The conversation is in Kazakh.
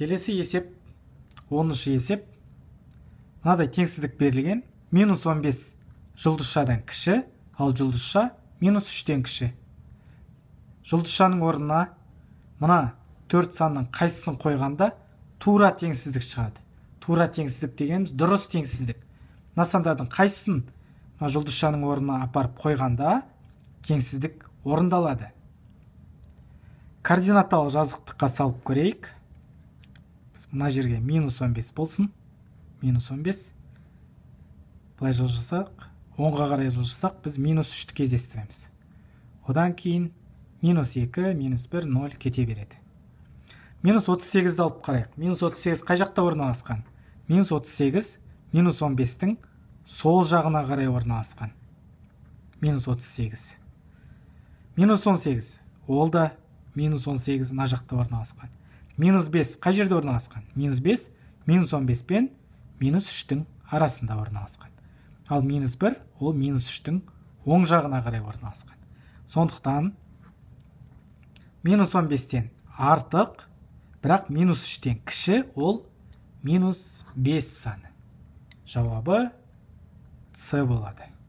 келесі есеп оныншы есеп мынадай теңсіздік берілген минус 15 жұлдызшадан кіші ал жұлдызша минус үштен кіші жұлдызшаның орнына мына төрт санның қайсысын қойғанда тура теңсіздік шығады тура теңсіздік дегеніміз дұрыс теңсіздік мына сандардың қайсысын жұлдызшаның орнына апарып қойғанда теңсіздік орындалады координаталық жазықтыққа салып көрейік мына жерге минус 15 болсын минус 15 былай жылжысақ оңға қарай жылжысақ біз минус 3-ті кездестіреміз одан кейін минус 2, минус 1, 0 кете береді минус 38-ді алып қарайық минус 38 қай жақта орналасқан минус 38 минус 15-тің сол жағына қарай орналасқан минус 38 минус 18 ол да минус 18 мына жақта орналасқан минус 5 қай жерде орналасқан минус 5 минус 15 пен минус 3-тің арасында орналасқан ал минус 1 ол минус 3-тің оң жағына қарай орналасқан сондықтан минус 15-тен артық бірақ минус 3-тен кіші ол минус 5 саны жауабы с болады